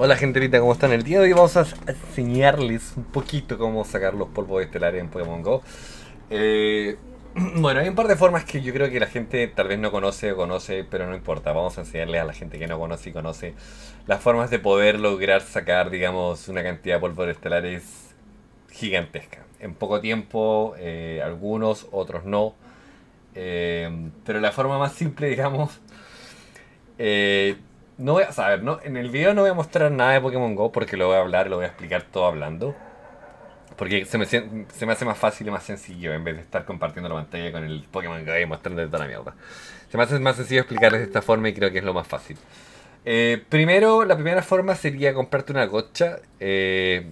Hola gente ahorita ¿cómo están? El día de hoy vamos a enseñarles un poquito cómo sacar los polvos estelares en Pokémon GO. Eh, bueno, hay un par de formas que yo creo que la gente tal vez no conoce o conoce, pero no importa. Vamos a enseñarles a la gente que no conoce y conoce las formas de poder lograr sacar, digamos, una cantidad de polvos estelares gigantesca. En poco tiempo, eh, algunos, otros no. Eh, pero la forma más simple, digamos, eh, no voy a saber, ¿no? En el video no voy a mostrar nada de Pokémon GO porque lo voy a hablar, lo voy a explicar todo hablando. Porque se me, hace más fácil y más sencillo en vez de estar compartiendo la pantalla con el Pokémon GO y mostrando toda la mierda. Se me hace más sencillo explicarles de esta forma y creo que es lo más fácil. Eh, primero, la primera forma sería comprarte una cocha Eh,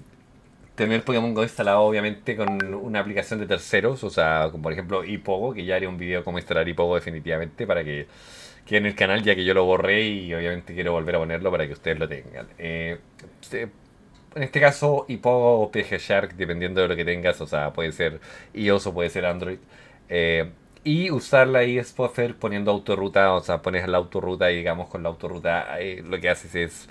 tener Pokémon Go instalado obviamente con una aplicación de terceros, o sea, como por ejemplo Ipogo, que ya haré un video cómo instalar Ipogo definitivamente para que que en el canal, ya que yo lo borré y obviamente quiero volver a ponerlo para que ustedes lo tengan. Eh, en este caso, Hippo o PG Shark, dependiendo de lo que tengas, o sea, puede ser iOS o puede ser Android. Eh, y usar la eSpoffer poniendo autorruta, o sea, pones la autorruta y digamos con la autorruta eh, lo que haces es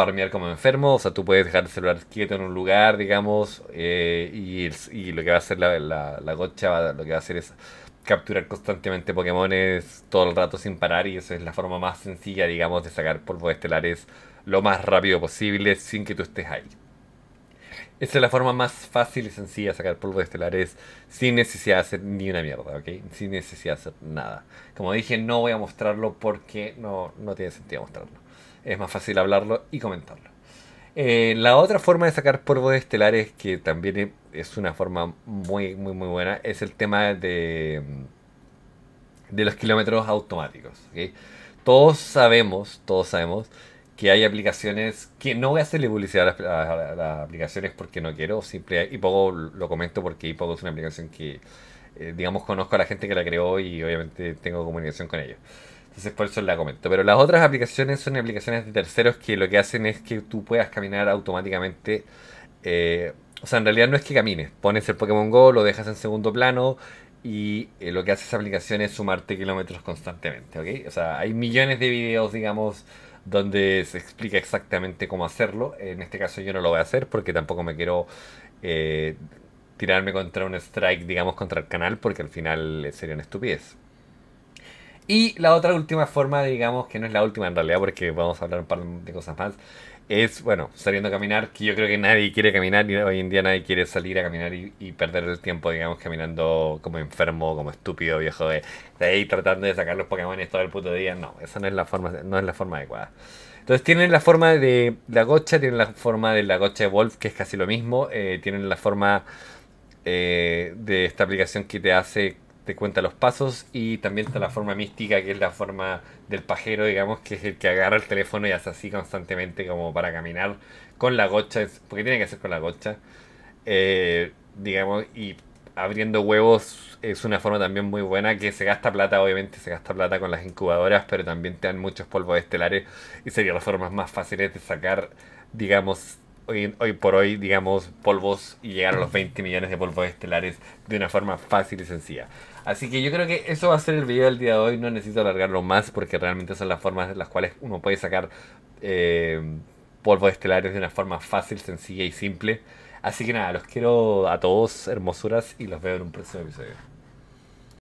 farmear como enfermo, o sea, tú puedes dejar el celular quieto en un lugar, digamos, eh, y, lo que va a hacer la, la, gocha, lo que va a hacer es capturar constantemente Pokémones todo el rato sin parar, y esa es la forma más sencilla, digamos, de sacar de estelares lo más rápido posible sin que tú estés ahí. Esa es la forma más fácil y sencilla de sacar polvo de estelares sin necesidad de hacer ni una mierda, ¿ok? Sin necesidad de hacer nada. Como dije, no voy a mostrarlo porque no, no tiene sentido mostrarlo. Es más fácil hablarlo y comentarlo. Eh, la otra forma de sacar polvo de estelares, que también es una forma muy, muy, muy buena, es el tema de, de los kilómetros automáticos, ¿ok? Todos sabemos, todos sabemos que hay aplicaciones que no voy a hacerle publicidad a las, aplicaciones porque no quiero, y poco lo comento porque poco es una aplicación que, eh, digamos, conozco a la gente que la creó y obviamente tengo comunicación con ellos. Entonces por eso la comento. Pero las otras aplicaciones son aplicaciones de terceros que lo que hacen es que tú puedas caminar automáticamente. Eh, o sea, en realidad no es que camines. Pones el Pokémon Go, lo dejas en segundo plano y eh, lo que hace esa aplicación es sumarte kilómetros constantemente, ¿ok? O sea, hay millones de videos, digamos, donde se explica exactamente cómo hacerlo. En este caso yo no lo voy a hacer porque tampoco me quiero eh, tirarme contra un strike, digamos, contra el canal, porque al final eh, sería una estupidez. Y la otra última forma, digamos, que no es la última en realidad, porque vamos a hablar un par de cosas más, es, bueno, saliendo a caminar, que yo creo que nadie quiere caminar y hoy en día nadie quiere salir a caminar y, perder el tiempo, digamos, caminando como enfermo, como estúpido, viejo, de, ahí tratando de sacar los Pokémon todo el puto día. No, esa no es la forma, no es la forma adecuada. Entonces tienen la forma de la gocha, tienen la forma de la gocha de Wolf, que es casi lo mismo, eh, tienen la forma eh, de esta aplicación que te hace te cuenta los pasos y también está la forma mística, que es la forma del pajero, digamos, que es el que agarra el teléfono y hace así constantemente como para caminar con la gocha, porque tiene que hacer con la gocha, eh, digamos, y abriendo huevos es una forma también muy buena que se gasta plata, obviamente se gasta plata con las incubadoras, pero también te dan muchos polvos estelares y sería las formas más fáciles de sacar, digamos, hoy, por hoy, digamos, polvos y llegar a los 20 millones de polvos estelares de una forma fácil y sencilla. Así que yo creo que eso va a ser el video del día de hoy. No necesito alargarlo más porque realmente son las formas de las cuales uno puede sacar eh, polvos estelares de una forma fácil, sencilla y simple. Así que nada, los quiero a todos, hermosuras, y los veo en un próximo episodio.